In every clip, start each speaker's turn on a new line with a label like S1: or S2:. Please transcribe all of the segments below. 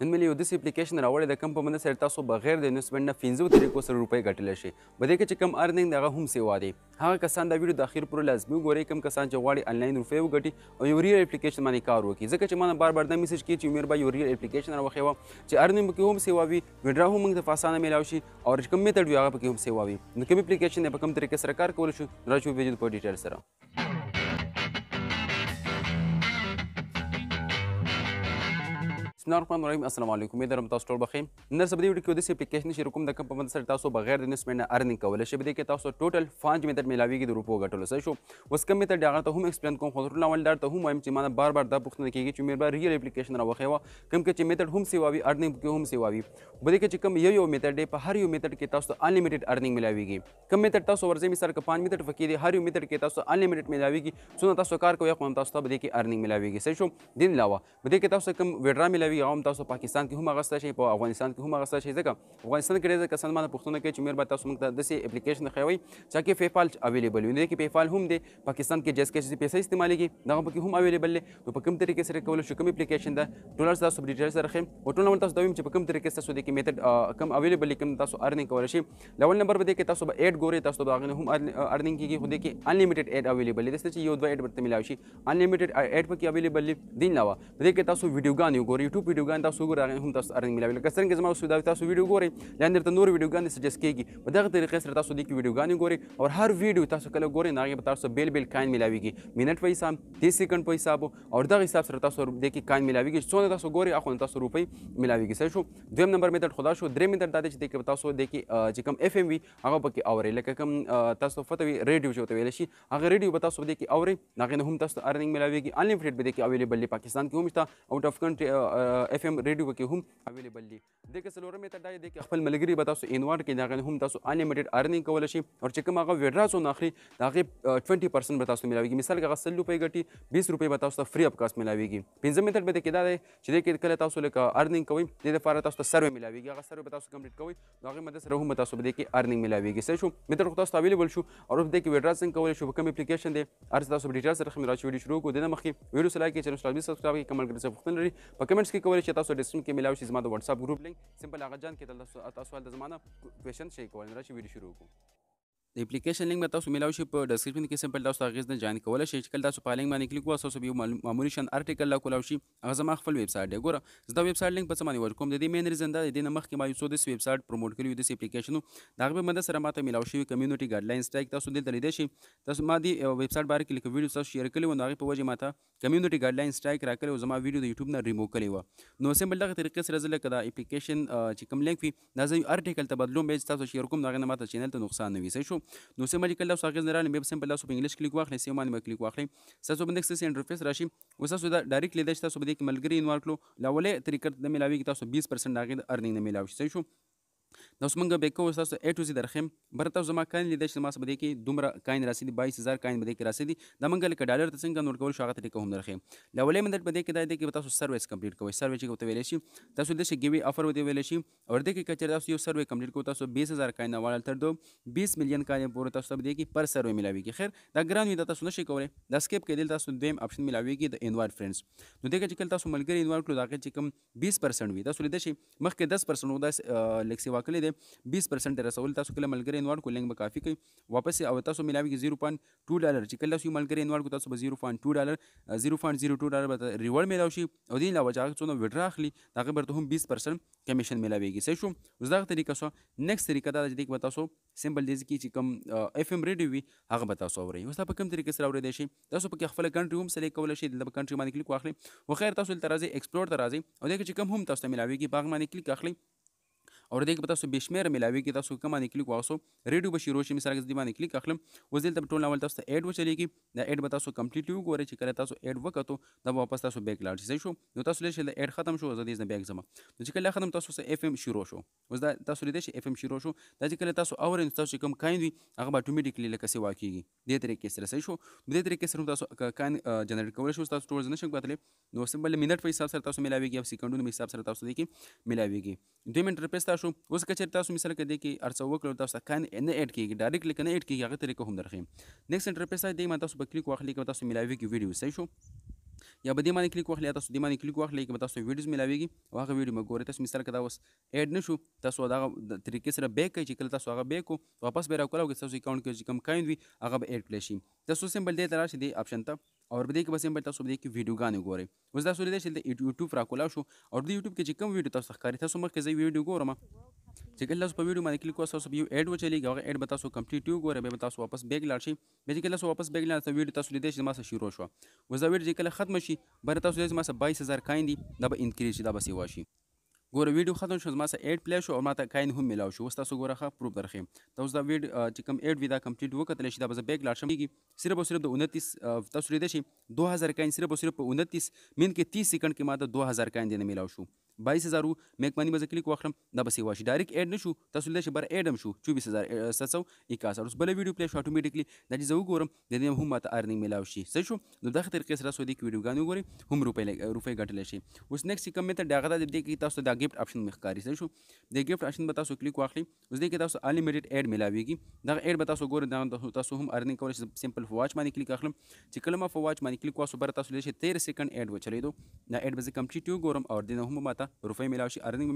S1: نن مې یو داسې اپلیکیشن راوړی د کم په مده سره تاسو بغیر د انویسمنټ نه پنځو طریقو سره روپۍ ګټلی شي په دې کې چې کم ارننګ د هغه هم سیوا دی هغه کسان دا ویډیو د اخر پورې لازمي وګورئ کم کسان چې غواړي آنلاین روپۍ وګټي او یو ریل اپلیکیشن باندې کار وکړي ځکه چې ما بار بار دا میسج کې چې عمر به یو ریل اپلیکیشن راوخی و چې ارننګ پکې هم سیوا وي ویډرا هم موږ ته په اسانه میلاو شي او کوم میتډ وي هغه پکې هم سیوا وي نو کوم اپلیکیشن په کوم طریقې سره کار کول شو راځو ویډیو په ډیټیل سره بسم الله الرحمن الرحیم السلام علیکم امید لرم تاسو ټول بخیر نن سبا دې ویډیو کې د اپلیکیشن چې کوم د کم په مند سره تاسو بغیر د انویسټمنټ نه ارننګ کولای شئ بده کې تاسو ټوټل 5 میتر ملاویږي د روپو غټلو سره شو اوس کم میتر دا ته هم ایکسپلین کوم خو ټول اول دار ته هم وایم چې مانه بار بار دا پوښتنه کیږي چې مېر بار ریل اپلیکیشن راوخه وا کم کې چې میتر هم سیواوي ارننګ کې هم سیواوي بده کې چې کم یو یو میتر دی په هر یو میتر کې تاسو انلیمیټډ ارننګ ملاویږي کم میتر تاسو ورځي مثال کې 5 میتر فکې دی هر یو میتر کې تاسو انلیمیټډ ملاویږي څنګه تاسو کار کوی خو تاسو ته بده کې ارننګ ملاویږي سره شو دین علاوه بده کې تاسو کم وډرا ملاوي یا هم تاسو پاکستان کې هم غوښته شي په افغانستان کې هم غوښته شي ځکه افغانستان کې ډېر کسان باندې پښتنه کوي چې مېر به تاسو موږ ته داسې اپلیکیشن خوي چې کې پیپال اویلیبل وي نه کې پیپال هم دی پاکستان کې جس کې چې پیسې استعمالېږي دغه پکې هم اویلیبل دی نو په کوم طریقې سره کول شو کوم اپلیکیشن ده ټولر تاسو ډیټیل سره خیم او ټول نمبر تاسو دویم چې په کوم طریقې تاسو د کې میتھډ کم اویلیبل کوم تاسو ارننګ کول شي لول نمبر به دی کې تاسو به اډ ګوري تاسو دا غنه هم ارننګ کیږي خو دې کې انلیمیټډ اډ اویلیبل دی دسته چې یو دوه اډ ورته ملاوي شي انلیمیټډ اډ پکې اویلیبل دی دین علاوه په دې کې تاسو ویډیوګان یو ګوري یوټیوب ویډیوګان تاسو وګورئ هغه هم تاسو ارنګ ملاوي لکه څنګه زما اوس دا تاسو ویډیو ګورئ لاندې ته نور ویډیوګان سجست کیږي په دغه طریقې سره تاسو دې کې ویډیوګان ګورئ او هر ویډیو تاسو کله ګورئ نه هغه تاسو بیل بیل کاین ملاويږي منټ په حساب 30 سیکنډ په حساب او دغه حساب سره تاسو دې کې کاین ملاويږي څو تاسو ګورئ اخو تاسو روپۍ ملاويږي صحیح شو دویم نمبر میتھډ خدا شو درې میتھډ دا دی چې دې کې تاسو دې کې چې کوم اف ام وي هغه پکې اوري لکه کوم تاسو فتوی ریډیو چې ویل شي هغه ریډیو به تاسو دې کې اوري هغه نه هم تاسو ارننګ ملاويږي انلیمیټډ به دې کې اویلیبل دی پاکستان کې هم شته اوټ اف کنټری اف ام ریډیو کې هم اویلیبل دي د کې سلورم ته دای دي کې خپل ملګری به تاسو انوار کې داغه هم تاسو انلیمیټډ ارننګ کول شي او چې کوم هغه وډرا سو ناخري داغه 20% به تاسو ملاويږي مثال کې غسل روپۍ ګټي 20 روپۍ به تاسو فری اپ کاس ملاويږي پنځم میتھډ به کې دا دی چې د کې کله تاسو لکه ارننګ کوي د لپاره تاسو سروي ملاويږي هغه سروي به تاسو کمپلیټ کوي داغه مده سره هم تاسو به کې ارننګ ملاويږي سې شو میتھډ خو تاسو اویلیبل شو او د کې وډرا څنګه کول شو کوم اپلیکیشن دی ارز تاسو ډیټیل سره خمراچ ویډیو شروع کو دنه مخې ویډیو سلای کې چینل سبسکرایب کې کمنټ کې څه پوښتنه لري په کمنټس کې کې کولای شئ تاسو ډسکرپشن کې ملاوي شي زما د واتس اپ ګروپ لینک سمپل هغه ځان کې تاسو تاسو د زمانه کوېشن شي کولای راشي ویډیو شروع کوو د اپلیکیشن لینک به تاسو میلاو شي په ډسکرپشن کې سمپل تاسو هغه ځنه جوائن کولای شئ چې کله تاسو په لینک باندې کلیک واسو سبي معمولی شان آرټیکل لا کولاو شي هغه زما خپل ویب سټ دی ګوره زدا ویب سټ لینک په سمانی ورکوم د دې مین ریزن دا د نمخ کې ما یو څو د ویب سټ پروموټ کړیو د اپلیکیشن دا به مده سره ماته میلاو شي کمیونټي ګایډلاینز ټیک تاسو دلته لیدئ شي تاسو ما دی ویب سټ باره کې لیک ویډیو تاسو شیر کړی و نو هغه په وجه ماته کمیونټي ګایډلاینز ټیک راکړی و زما ویډیو د یوټیوب نه ریموو کړی و نو سمپل دغه طریقې سره زله کدا اپلیکیشن چې کوم لینک وي دا زه آرټیکل ته بدلوم به تاسو شیر کوم دا غنه ماته چینل ته نقصان نه وي شو نو سم لیکل تاسو هغه نه رالی مې سم په تاسو په انګلیش کلیک واخلئ سم باندې کلیک واخلئ تاسو باندې سیس انټرفیس راشي اوس تاسو دا ډایرکټلی دا تاسو باندې کې ملګری انوالټ کړو لاولې طریقې د ملاوي کې تاسو 20% هغه د ارننګ نه ملاوي شي صحیح شو نو څنګه به کو تاسو ا ټو زی درخم بر تاسو ما کاین لیدل چې ما سم دې کې دومره کاین راسي دي 22000 کاین بده کې راسي دي د منګل کې ډالر ته څنګه نور کول شاغه طریقه هم درخم لولې مندل بده کې دای دې کې تاسو سرویس کمپلیټ کوئ سرویس کې وتویل شي تاسو دې شي گیوي افر وته ویل شي اور دې کې کچر تاسو یو سروې کمپلیټ کو تاسو 20000 کاین نه وړل تر دو 20 میلیون کاین پورې تاسو دې کې پر سروې ملاوي کې خیر دا ګران وي تاسو نشي کولای دا سکیپ کې دل تاسو دویم اپشن ملاوي کې د انوار فرندز نو دغه چې کله تاسو ملګری انوار کړو دا کې چې کوم 20% وي تاسو لیدئ شي مخکې 10% ودا لیکسي واکلې دی 20% رسول تاسو کله ملګری انوار کو لینک به کافی کوي واپس او تاسو ملاویږي 0.2 ډالر چې کله تاسو ملګری انوار کو تاسو به 0.2 ډالر 0.02 ډالر به ریوارډ میلاو شي او دین لا وجاغ څونه وډرا اخلي هغه برته هم 20% کمیشن ملاویږي صحیح شو اوس دا طریقه سو نیکس طریقه دا چې دیک تاسو سمبل دیز کی چې کم اف ام ریډیو وي هغه به تاسو اوري اوس په کوم طریقه سره اوري دی شي تاسو په خپل کنټری هم سلیکټ کول شي د کنټری باندې کلیک واخلي خو خیر تاسو تل راځي ایکسپلور ته راځي او دغه چې کوم هم تاسو ته ملاويږي باغ باندې کلیک اخلي او دې کې تاسو بشمیر ملاوي کې تاسو کومه نکلی کو اوسو ریډیو بشي روشي مثال کې دې باندې نکلی اخلم وزل ته ټول اول تاسو اډ و چلی کې دا اډ به تاسو کمپلیټ یو ګورئ چې کله تاسو اډ وکړو دا واپس تاسو بیک لاړ شي شو نو تاسو لږ د اډ ختم شو زه دې نه بیک زما نو چې کله ختم تاسو سه اف ام شروع شو اوس دا تاسو لیدئ چې اف ام شروع شو دا چې کله تاسو اورین تاسو کوم کاین وي هغه اتوماتیکلی لکه سی واکېږي دې طریقې سره صحیح شو دې طریقې سره تاسو کاین جنریټ کول شو تاسو ټول نشم کتلی نو سمبل منټ په حساب سره تاسو ملاويږي او سکندونو په حساب سره تاسو دې کې ملاويږي دوی منټ رپیس تاسو شو اوس که چیرې تاسو مثال کې دی کې ارڅه وکړو تاسو کان نه اډ کیږي ډایرکټلی کنه اډ کیږي هغه طریقه هم درخیم نیکس انټرفیس دی ما تاسو په کلیک واخلي کې تاسو ملاوي کې ویډیو صحیح شو یا به دې باندې کلیک واخلې تاسو دې باندې کلیک واخلې کې تاسو ویډیوز ملاويږي او هغه ویډیو مګوري تاسو مثال کدا اوس اډ نشو تاسو دا طریقې سره بیک کوي چې کله تاسو هغه بیک واپس به راکولو کې تاسو اکاؤنٹ کې کم کاین وي هغه به اډ کړئ شي تاسو سمبل دې تراشي دې اپشن ته او په دې کې به سم تاسو به دې کې ویډیوګانې ګورئ اوس دا سولې چې د یوټیوب راکولا شو او د یوټیوب کې چې کوم ویډیو تاسو ښکاری تاسو مخکې زه ویډیو ګورم چې کله تاسو په ویډیو باندې کلیک واسو یو اډ وچلیږي هغه اډ به تاسو کمپلیټ یو ګورئ به تاسو واپس بیگ لاړ شي به چې کله تاسو واپس بیگ لاړ تاسو ویډیو تاسو لیدئ چې ما سره شروع شو وزا ویډیو چې کله ختم شي بر تاسو دې ما سره 22000 کاین دي دا به انکریز شي دا به سیوا شي ګوره ویډیو ختم شو زما سره اډ پلی شو او ماته کاین هم ملاو شو اوس تاسو ګوره ښه پروف درخیم تاسو دا ویډیو چې کوم اډ وی دا کمپلیټ وکتلی شي دا به زه بیک لاړ شم کېږي صرف او صرف د انتیس تاسو لیدی شي دوه هزار کاین صرف او صرف په انتیس منټ کې تیس سیکنډ کې ماته دوه هزار کاین دینه ملاو شو بایس هزار وو مېکمنی مزه کلیک واخلم دا به سیوا شي ډایرکټ اډ نشو تاسو لیدل شئ بر اډم شو 24751 اوس بل ویډیو پلی شو اتوماتیکلی دا چې زه وګورم د دې هم ماته ارننګ ملاو شي څه شو نو دغه طریقې سره سعودي کې ویډیوګانې وګورئ هم روپۍ روپۍ ګټلی شي اوس نیکسټ کوم ته دا غدا د دې کې تاسو دا گیفت آپشن مخ کاری څه شو د گیفت آپشن به تاسو کلیک واخلئ اوس دې کې تاسو انلیمیټډ اډ ملاويږي دا اډ به تاسو ګورئ دا تاسو هم ارننګ کولای شئ سمپل فواچ باندې کلیک اخلم چې کلمه فواچ باندې کلیک واسو بر تاسو لیدل شئ 13 سکند اډ وچلیدو د 8 بزې کمټي 2 ګورم او د نه هم ماته روپۍ ملاوي شي ارننګ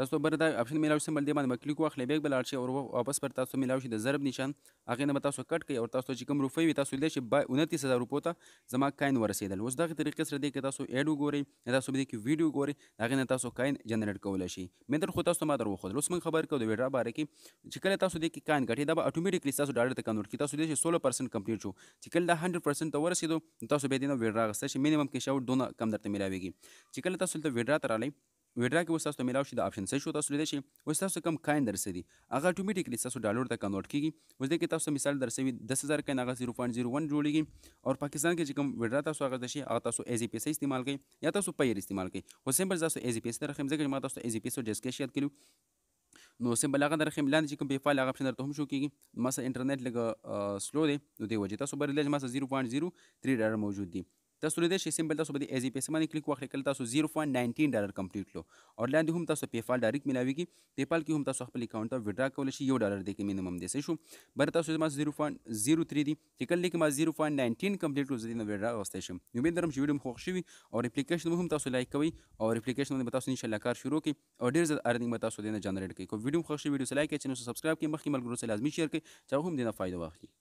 S1: تاسو بر دا اپشن میلاوي سمبل دی باندې کلیک واخلئ بیا بل ارشي او واپس پر تاسو میلاوي شي د ضرب نشان هغه نه تاسو کټ کوي او تاسو چې کوم روپۍ وي تاسو لیدل شي 29000 روپو ته زما کاین ورسېدل اوس دغه طریقې سره دی کې تاسو اډ وګورئ تاسو به دې کې ویډیو ګورئ هغه نه تاسو کاین جنریټ کولای شي مې در خو تاسو ما در وخدل اوس موږ خبر کوو د ویډرا باره کې چې کله تاسو دې کې کاین غټي دا اتوماتیکلی تاسو ډایرکټ ته کنورټ کی تاسو دې شي 16% کمپلیټ شو چې کله دا 100% ته ورسېدو تاسو به دې نو ویډرا غسته شي مینیمم کې شاو دونه کم درته ملاويږي چې کله تاسو ته ویډرا ترالې ویډرا کې اوس تاسو ته میلاو شي د آپشن سې شو تاسو لیدئ شي اوس تاسو کم کاین درسې دي هغه اتوماتیکلی تاسو ډالر ته کنورټ کیږي اوس دې کې تاسو مثال درسوي 10000 کاین هغه 0.01 جوړیږي او پاکستان کې چې کوم ویډرا تاسو هغه دشي هغه تاسو ایزی پیسې استعمال کړئ یا تاسو پیر استعمال کړئ اوس سیمبل تاسو ایزی پیسې درخم ځکه چې ما تاسو ایزی پیسې ډیسکس یاد کړو نو سیمبل هغه درخم لاندې چې کوم بې فایل هغه آپشن درته هم شو کیږي مثلا انټرنیټ لګ سلو دی نو دې وجې تاسو بریلی چې مثلا 0.03 ډالر موجود دي تاسو لیدئ شئ سیمبل تاسو باندې ایز پی سم باندې کلیک واخلئ کله تاسو 0.19 ډالر کمپلیټ لو او لاندې هم تاسو پی فال ډایرکټ ملاويږي پی فال کې هم تاسو خپل اکاؤنٹ ته وډرا کول شي یو ډالر دی کې مینیمم دی صحیح شو بر تاسو ما 0.03 دی چې کله کې ما 0.19 کمپلیټ لو زدي نو وډرا واستې شم امید لرم چې ویډیو خوښ شي او اپلیکیشن هم تاسو لایک کوئ او اپلیکیشن باندې تاسو ان شاء الله کار شروع کړئ او ډیر زړه ارننګ تاسو دینه جنریټ کړئ کو ویډیو خوښ شي ویډیو سلایک کړئ چینل سبسکرایب کړئ مخکې ملګرو سره لازمي شیر کړئ چې هم دینه فائدہ واخلئ